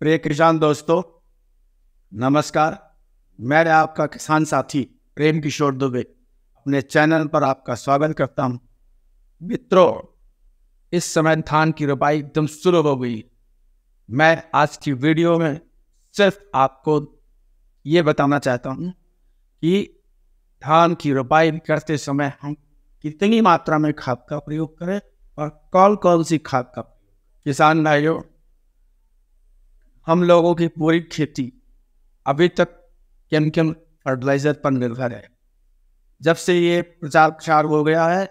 प्रिय किसान दोस्तों नमस्कार मैं आपका किसान साथी प्रेम किशोर दुबे अपने चैनल पर आपका स्वागत करता हूं मित्रों इस समय धान की रोपाई एकदम शुरू हो गई मैं आज की वीडियो में सिर्फ आपको ये बताना चाहता हूं कि धान की रोपाई करते समय हम कितनी मात्रा में खाद का प्रयोग करें और कौन कौन सी खाद का किसान भाइयों हम लोगों की पूरी खेती अभी तक केमिकल फर्टिलाइजर पर निर्भर है जब से ये प्रचार प्रसार हो गया है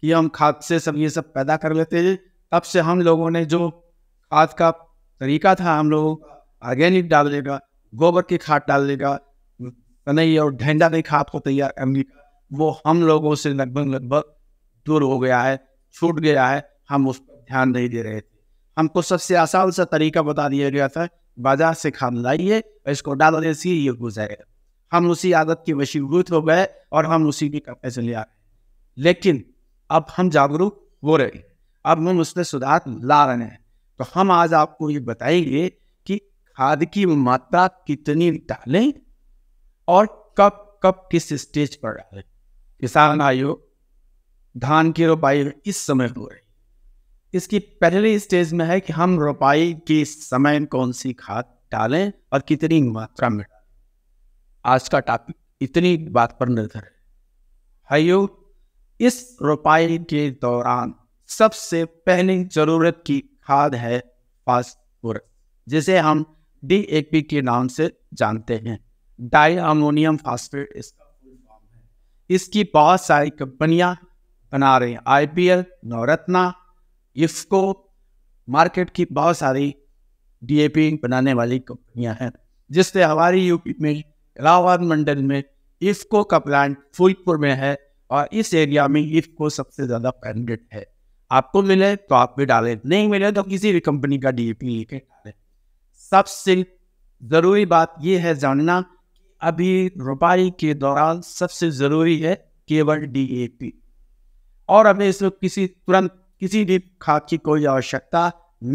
कि हम खाद से सब ये सब पैदा कर लेते हैं तब से हम लोगों ने जो खाद का तरीका था हम लोगों ऑर्गेनिक डालने का गोबर की खाद डालने का नहीं और ढेंडा की खाद को तैयार करने का वो हम लोगों से लगभग लगभग दूर हो गया है छूट गया है हम उस पर ध्यान नहीं दे रहे थे हमको सबसे आसान सा तरीका बता दिया गया था बाजार से खाद लाइए इसको डाल देसी ये हो जाएगा हम उसी आदत के वशीभूत हो गए और हम उसी के कपड़े से आ लेकिन अब हम जागरूक हो रहे अब हम उसमें सुधार ला रहे हैं तो हम आज आपको ये बताएंगे कि खाद की मात्रा कितनी डालें और कब कब किस स्टेज पर डालें किसान आयोग धान की रोपाई इस समय हो रही इसकी पहली स्टेज में है कि हम रोपाई के समय कौन सी खाद डालें और कितनी मात्रा में आज का टॉपिक इतनी बात पर निर्भर है इस रोपाई के दौरान सबसे पहली जरूरत की खाद है फास्फोरस जिसे हम डी के नाम से जानते हैं डाई अमोनियम फास्फेट इसका इसकी बहुत सारी कंपनियां बना रही हैं एल नवरत्ना इफको मार्केट की बहुत सारी डीएपी बनाने वाली कंपनियां हैं जिससे हमारी यूपी में इलाहाबाद मंडल में इफ्को का प्लांट फूलपुर में है और इस एरिया में इफको सबसे ज़्यादा ब्रांडेड है आपको मिले तो आप भी डालें नहीं मिले तो किसी भी कंपनी का डी ए पी लेके डालें सबसे ज़रूरी बात यह है जानना अभी रोपाई के दौरान सबसे ज़रूरी है केवल पी और हमें इसमें किसी तुरंत किसी भी खाद की कोई आवश्यकता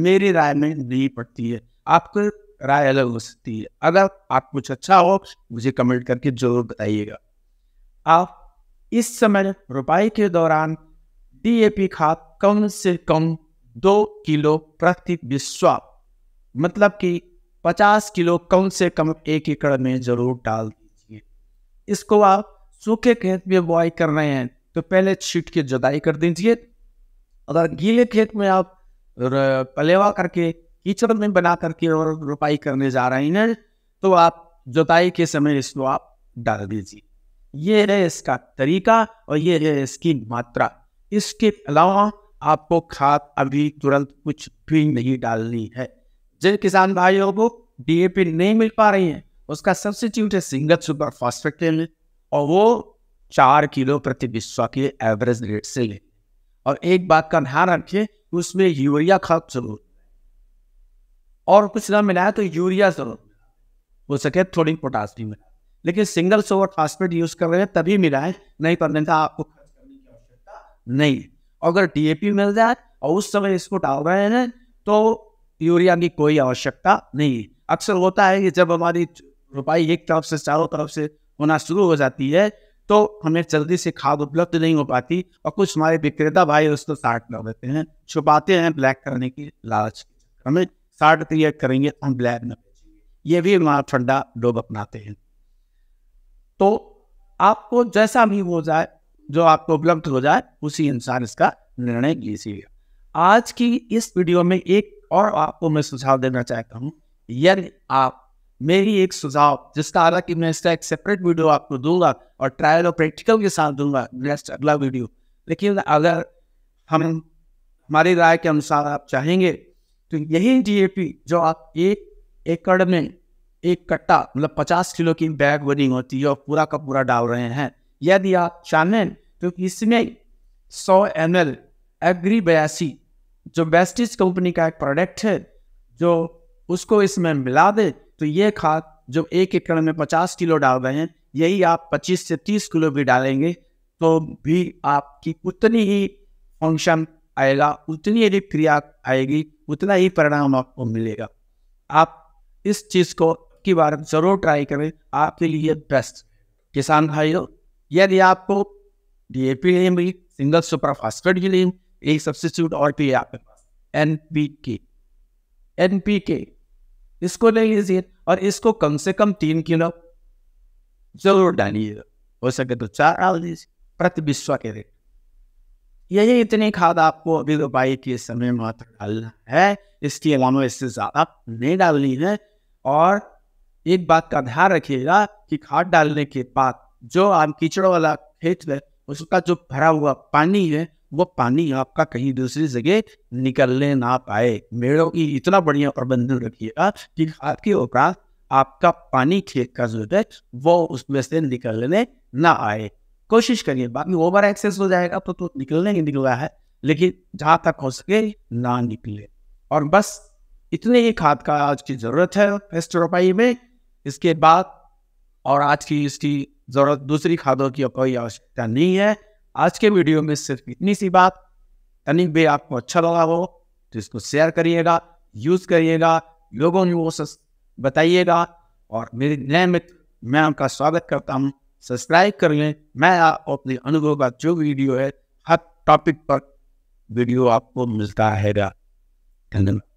मेरी राय में नहीं पड़ती है आपको राय अलग हो सकती है अगर आप कुछ अच्छा हो मुझे कमेंट करके जरूर बताइएगा आप इस समय रोपाई के दौरान डीएपी खाद कम से कम दो किलो प्रति विश्वा मतलब कि 50 किलो कम से कम एक एकड़ में जरूर डाल दीजिए इसको आप सूखे खेत में बुआई कर रहे हैं तो पहले छीट की जुदाई कर दीजिए अगर गीले खेत में आप पलेवा करके कीचड़ में बना करके और रोपाई करने जा रहे हैं तो आप जुताई के समय इसको आप डाल दीजिए ये है इसका तरीका और ये है इसकी मात्रा इसके अलावा आपको खाद अभी तुरंत कुछ भी नहीं डालनी है जिन किसान भाइयों को डीएपी नहीं मिल पा रही है उसका सब्सिट्यूट है सिंगल सुपर फॉस्फेट ले और वो चार किलो प्रति विश्वा के एवरेज रेट से लें और एक बात का ध्यान रखिए उसमें यूरिया खाद जरूर और कुछ ना मिलाया तो यूरिया जरूर हो सके थोड़ी पोटास भी मिला लेकिन सिंगल सोवर फास्फेट यूज कर रहे हैं तभी मिलाएं नहीं तो करने का आपको नहीं अगर डीएपी मिल जाए और उस समय इसको डाल रहे हैं तो यूरिया की कोई आवश्यकता नहीं अक्सर होता है कि जब हमारी रुपाई एक तरफ से चारों तरफ से होना शुरू हो जाती है तो हमें जल्दी से खाद उपलब्ध नहीं हो पाती और कुछ हमारे विक्रेता भाई उसको साठ लग देते हैं छुपाते हैं ब्लैक करने की लालच हमें साठ क्रिएट करेंगे हम ब्लैक में ये भी हमारा ठंडा लोग अपनाते हैं तो आपको जैसा भी हो जाए जो आपको उपलब्ध हो जाए उसी इंसान इसका निर्णय लीजिएगा आज की इस वीडियो में एक और आपको मैं सुझाव देना चाहता हूँ यदि आप मेरी एक सुझाव जिसका आ रहा कि मैं इसका एक सेपरेट वीडियो आपको दूंगा और ट्रायल और प्रैक्टिकल के साथ दूंगा नेक्स्ट अगला वीडियो लेकिन अगर हम हमारी राय के अनुसार आप चाहेंगे तो यही डी जो आप एक एकड़ में एक कट्टा मतलब पचास किलो की बैग वनिंग होती है और पूरा का पूरा डाल रहे हैं यदि आप चाहें तो इसमें सौ एम एल एग्री बयासी जो बेस्टिस कंपनी का एक प्रोडक्ट है जो उसको इसमें मिला दे तो ये खाद जब एक एकड़ में पचास किलो डाल रहे हैं यही आप पच्चीस से तीस किलो भी डालेंगे तो भी आपकी उतनी ही फंक्शन आएगा उतनी ही क्रिया आएगी उतना ही परिणाम आपको मिलेगा आप इस चीज़ को की बार जरूर ट्राई करें आपके लिए बेस्ट किसान भाइयों यदि आपको डी पी नहीं मिली सिंगल सुपर फास्फेट की नहीं एक सब्सिट्यूट और भी आपके पास N P K N P K इसको नहीं लीजिए और इसको कम से कम तीन किलो जरूर डालिएगा हो सके तो चार डाल दीजिए प्रति विश्व के रेट यही इतनी खाद आपको अभी रोपाई के समय मात्र डालना है इसकी अलावा इससे ज़्यादा नहीं डालनी है और एक बात का ध्यान रखिएगा कि खाद डालने के बाद जो आम कीचड़ वाला खेत है उसका जो भरा हुआ पानी है वो पानी आपका कहीं दूसरी जगह निकलने ना पाए मेड़ों की इतना बढ़िया प्रबंधन रखिएगा कि आपके उपरांत आपका पानी खेत का जो है वो उसमें से निकलने ना आए कोशिश करिए बाकी ओवर एक्सेस हो जाएगा तो, तो निकलने ही निकला है लेकिन जहां तक हो सके ना निकले और बस इतने ही खाद का आज की ज़रूरत है पेस्ट में इसके बाद और आज की इसकी ज़रूरत दूसरी खादों की कोई आवश्यकता नहीं है आज के वीडियो में सिर्फ इतनी सी बात कनिक भी आपको अच्छा लगा हो तो इसको शेयर करिएगा यूज़ करिएगा लोगों ने वो बताइएगा और मेरे नए मित्र मैं आपका स्वागत करता हूँ सब्सक्राइब कर लें मैं आपको अपने अनुभव का जो वीडियो है हर टॉपिक पर वीडियो आपको मिलता है धन्यवाद